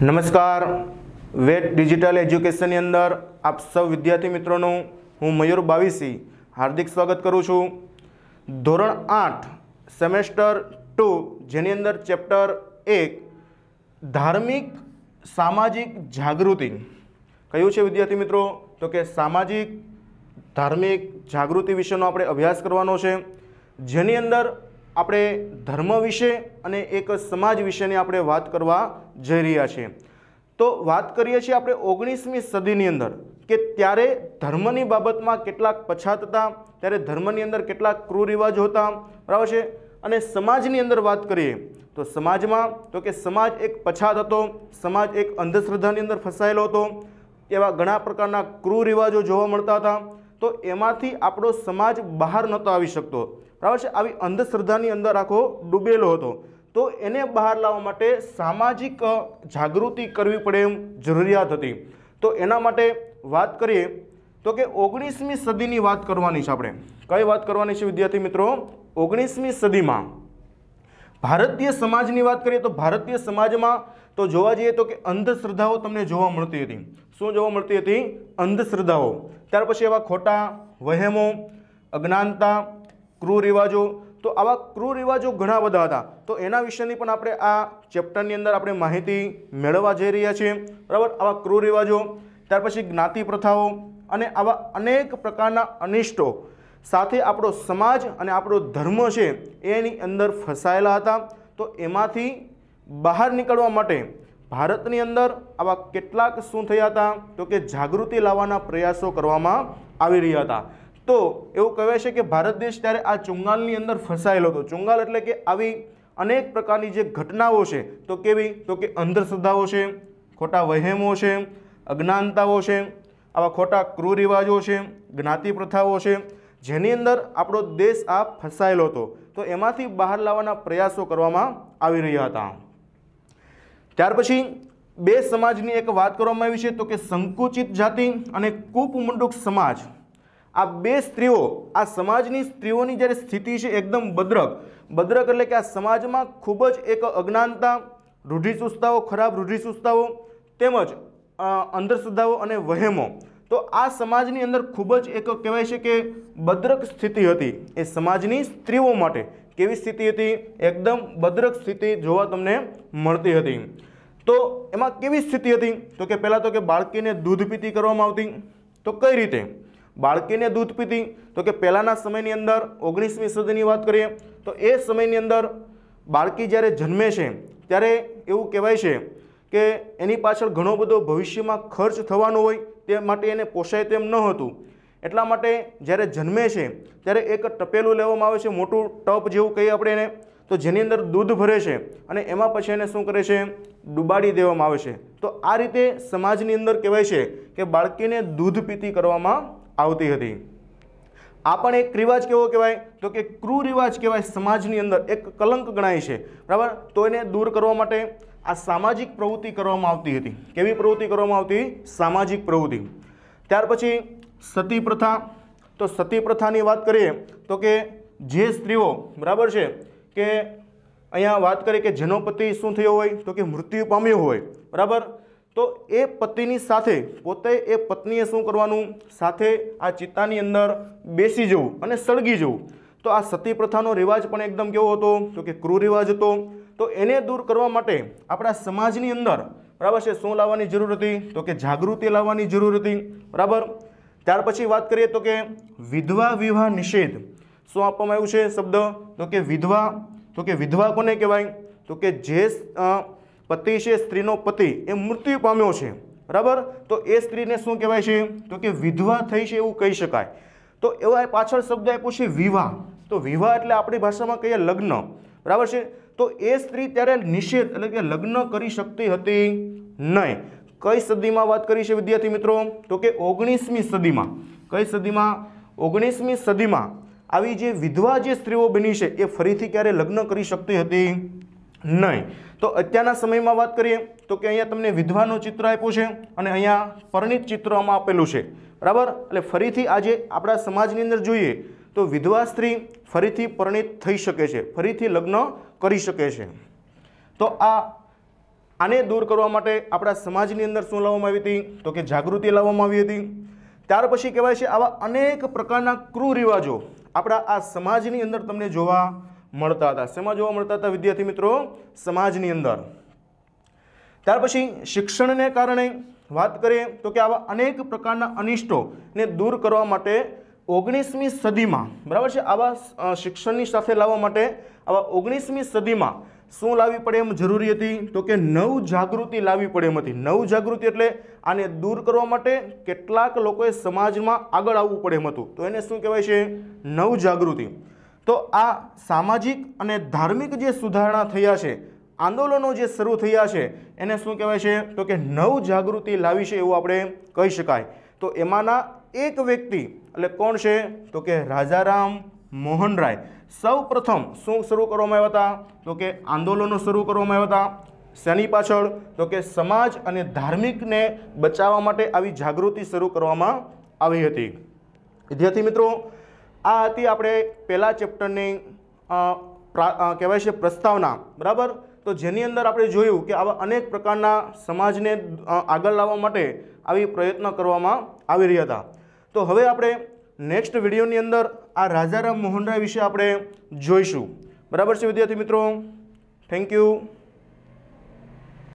નમસ્કાર wet digital એજ્યુકેશનની અંદર આપ સૌ વિદ્યાર્થી મિત્રોનું હું મયુર બાવીસી હાર્દિક સ્વાગત કરું છું ધોરણ આઠ સેમેસ્ટર ટુ જેની અંદર ચેપ્ટર એક ધાર્મિક સામાજિક જાગૃતિ કયું છે વિદ્યાર્થી મિત્રો તો કે સામાજિક ધાર્મિક જાગૃતિ વિશેનો આપણે અભ્યાસ કરવાનો છે જેની અંદર આપણે ધર્મ વિશે અને એક સમાજ વિશેની આપણે વાત કરવા જઈ રહ્યા છીએ તો વાત કરીએ છીએ આપણે ઓગણીસમી સદીની અંદર કે ત્યારે ધર્મની બાબતમાં કેટલાક પછાત હતા ત્યારે ધર્મની અંદર કેટલાક કુરિવાજ હતા બરાબર છે અને સમાજની અંદર વાત કરીએ તો સમાજમાં તો કે સમાજ એક પછાત હતો સમાજ એક અંધશ્રદ્ધાની અંદર ફસાયેલો હતો એવા ઘણા પ્રકારના કુરિવાજો જોવા મળતા હતા તો એમાંથી આપણો સમાજ બહાર નહોતો આવી શકતો બરાબર છે આવી અંધશ્રદ્ધાની અંદર આખો ડૂબેલો હતો તો એને બહાર લાવવા માટે સામાજિક જાગૃતિ કરવી પડે એમ જરૂરિયાત હતી તો એના માટે વાત કરીએ તો કે ઓગણીસમી સદીની વાત કરવાની છે આપણે કઈ વાત કરવાની છે વિદ્યાર્થી મિત્રો ઓગણીસમી સદીમાં ભારતીય સમાજની વાત કરીએ તો ભારતીય સમાજમાં તો જોવા જઈએ તો કે અંધશ્રદ્ધાઓ તમને જોવા મળતી હતી શું જોવા મળતી હતી અંધશ્રદ્ધાઓ ત્યાર પછી એવા ખોટા વહેમો અજ્ઞાનતા કુરિવાજો તો આવા કૃરિવાજો ઘણા બધા હતા તો એના વિશેની પણ આપણે આ ચેપ્ટરની અંદર આપણે માહિતી મેળવવા જઈ રહ્યા છીએ બરાબર આવા કુરિવાજો ત્યાર પછી જ્ઞાતિ પ્રથાઓ અને આવા અનેક પ્રકારના અનિષ્ટો સાથે આપણો સમાજ અને આપણો ધર્મ છે એની અંદર ફસાયેલા હતા તો એમાંથી બહાર નીકળવા માટે ભારતની અંદર આવા કેટલાક શું થયા હતા તો કે જાગૃતિ લાવવાના પ્રયાસો કરવામાં આવી રહ્યા હતા તો એવું કહેવાય છે કે ભારત દેશ ત્યારે આ ચુંગાલની અંદર ફસાયેલો હતો ચુંગાલ એટલે કે આવી અનેક પ્રકારની જે ઘટનાઓ છે તો કેવી તો કે અંધશ્રદ્ધાઓ છે ખોટા વહેમો છે અજ્ઞાનતાઓ છે આવા ખોટા કુરિવાજો છે જ્ઞાતિ પ્રથાઓ છે જેની અંદર આપણો દેશ આ ફસાયેલો હતો તો એમાંથી બહાર લાવવાના પ્રયાસો કરવામાં આવી રહ્યા હતા ત્યાર પછી બે સમાજની એક વાત કરવામાં આવી છે તો કે સંકુચિત જાતિ અને કૂપમુંડુક સમાજ આ બે સ્ત્રીઓ આ સમાજની સ્ત્રીઓની જ્યારે સ્થિતિ છે એકદમ બદ્રક બદ્રક એટલે કે આ સમાજમાં ખૂબ જ એક અજ્ઞાનતા રૂઢિચુસ્તતાઓ ખરાબ રૂઢિચુસ્તતાઓ તેમજ અંધશ્રદ્ધાઓ અને વહેમો તો આ સમાજની અંદર ખૂબ જ એક કહેવાય છે કે બદ્રક સ્થિતિ હતી એ સમાજની સ્ત્રીઓ માટે કેવી સ્થિતિ હતી એકદમ બદ્રક સ્થિતિ જોવા તમને મળતી હતી તો એમાં કેવી સ્થિતિ હતી તો કે પહેલાં તો કે બાળકીને દૂધ પીતી કરવામાં આવતી તો કઈ રીતે બાળકીને દૂધ પીતી તો કે પહેલાંના સમયની અંદર ઓગણીસમી સદીની વાત કરીએ તો એ સમયની અંદર બાળકી જ્યારે જન્મે છે ત્યારે એવું કહેવાય છે કે એની પાછળ ઘણો બધો ભવિષ્યમાં ખર્ચ થવાનો હોય તે માટે એને પોષાય તેમ ન હતું એટલા માટે જ્યારે જન્મે છે ત્યારે એક ટપેલું લેવામાં આવે છે મોટું ટપ જેવું કહીએ આપણે એને તો જેની અંદર દૂધ ભરે છે અને એમાં પછી એને શું કરે છે ડૂબાડી દેવામાં આવે છે તો આ રીતે સમાજની અંદર કહેવાય છે કે બાળકીને દૂધ પીતી કરવામાં આવતી હતી આ પણ એક રિવાજ કેવો કહેવાય તો કે ક્રુ રિવાજ કહેવાય સમાજની અંદર એક કલંક ગણાય છે બરાબર તો એને દૂર કરવા માટે આ સામાજિક પ્રવૃત્તિ કરવામાં આવતી હતી કેવી પ્રવૃત્તિ કરવામાં આવતી સામાજિક પ્રવૃત્તિ ત્યાર પછી સતી પ્રથા તો સતી પ્રથાની વાત કરીએ તો કે જે સ્ત્રીઓ બરાબર છે કે અહીંયા વાત કરીએ કે જેનો પતિ શું થયો હોય તો કે મૃત્યુ પામ્યો હોય બરાબર તો એ પતિની સાથે પોતે એ પત્નીએ શું કરવાનું સાથે આ ચિત્તાની અંદર બેસી જવું અને સળગી જવું તો આ સતી પ્રથાનો રિવાજ પણ એકદમ કેવો હતો તો કે રિવાજ હતો તો એને દૂર કરવા માટે આપણા સમાજની અંદર બરાબર છે શું લાવવાની જરૂર હતી તો કે જાગૃતિ લાવવાની જરૂર હતી બરાબર ત્યાર પછી વાત કરીએ તો કે વિધવા વિવાહ નિષેધ શું આપવામાં આવ્યું છે શબ્દ તો કે વિધવા તો કે વિધવા કોને કહેવાય તો કે જે પતિ છે સ્ત્રીનો પતિ એ મૃત્યુ પામ્યો છે બરાબર તો એ સ્ત્રીને શું કહેવાય છે તો કે વિધવા થઈ છે એવું કહી શકાય તો એવા પાછળ શબ્દ આપ્યો છે વિવાહ તો વિવાહ એટલે આપણી ભાષામાં કહીએ લગ્ન બરાબર છે તો એ સ્ત્રી ત્યારે નિષેધ એટલે કે લગ્ન કરી શકતી હતી નહીં કઈ સદીમાં વાત કરી છે વિદ્યાર્થી મિત્રો તો કે ઓગણીસમી સદીમાં કઈ સદીમાં ઓગણીસમી સદીમાં આવી જે વિધવા જે સ્ત્રીઓ બની છે એ ફરીથી ક્યારે લગ્ન કરી શકતી હતી નહીં તો અત્યારના સમયમાં વાત કરીએ તો કે અહીંયા તમને વિધવાનું ચિત્ર આપ્યું છે અને અહીંયા પરણિત ચિત્રમાં આપેલું છે બરાબર એટલે ફરીથી આજે આપણા સમાજની અંદર જોઈએ તો વિધવા સ્ત્રી ફરીથી પરિણિત થઈ શકે છે ફરીથી લગ્ન કરી શકે છે તો આ આને દૂર કરવા માટે આપણા સમાજની અંદર શું લાવવામાં આવી હતી તો કે જાગૃતિ લાવવામાં આવી હતી ત્યાર પછી કહેવાય છે આવા અનેક પ્રકારના કુરિવાજો આપણા આ સમાજની અંદર તમને જોવા મળતા હતા શેમાં જોવા મળતા હતા વિદ્યાર્થી મિત્રો સમાજની અંદર ત્યાર પછી શિક્ષણને કારણે વાત કરીએ તો કે આવા અનેક પ્રકારના અનિષ્ટોને દૂર કરવા માટે ઓગણીસમી સદીમાં બરાબર છે આવા શિક્ષણની સાથે લાવવા માટે આવા ઓગણીસમી સદીમાં શું લાવવી પડે એમ જરૂરી હતી તો કે નવ જાગૃતિ લાવવી પડે એમ હતી નવ જાગૃતિ એટલે આને દૂર કરવા માટે કેટલાક લોકોએ સમાજમાં આગળ આવવું પડે એમ હતું તો એને શું કહેવાય છે નવ જાગૃતિ તો આ સામાજિક અને ધાર્મિક જે સુધારણા થયા છે આંદોલનો જે શરૂ થયા છે એને શું કહેવાય છે તો કે નવ જાગૃતિ લાવી છે એવું આપણે કહી શકાય તો એમાંના એક વ્યક્તિ એટલે કોણ છે તો કે રાજારામ મોહનરાય સૌ પ્રથમ શું શરૂ કરવામાં આવ્યા હતા તો કે આંદોલનો શરૂ કરવામાં આવ્યા હતા શેની પાછળ તો કે સમાજ અને ધાર્મિકને બચાવવા માટે આવી જાગૃતિ શરૂ કરવામાં આવી હતી વિદ્યાર્થી મિત્રો આ હતી આપણે પહેલા ચેપ્ટરની કહેવાય છે પ્રસ્તાવના બરાબર તો જેની અંદર આપણે જોયું કે આવા અનેક પ્રકારના સમાજને આગળ લાવવા માટે આવી પ્રયત્ન કરવામાં આવી રહ્યા હતા તો હવે આપણે નેક્સ્ટ વિડીયોની અંદર આ રાજારામ મોહનરાય વિશે આપણે જોઈશું બરાબર છે વિદ્યાર્થી મિત્રો થેન્ક યુ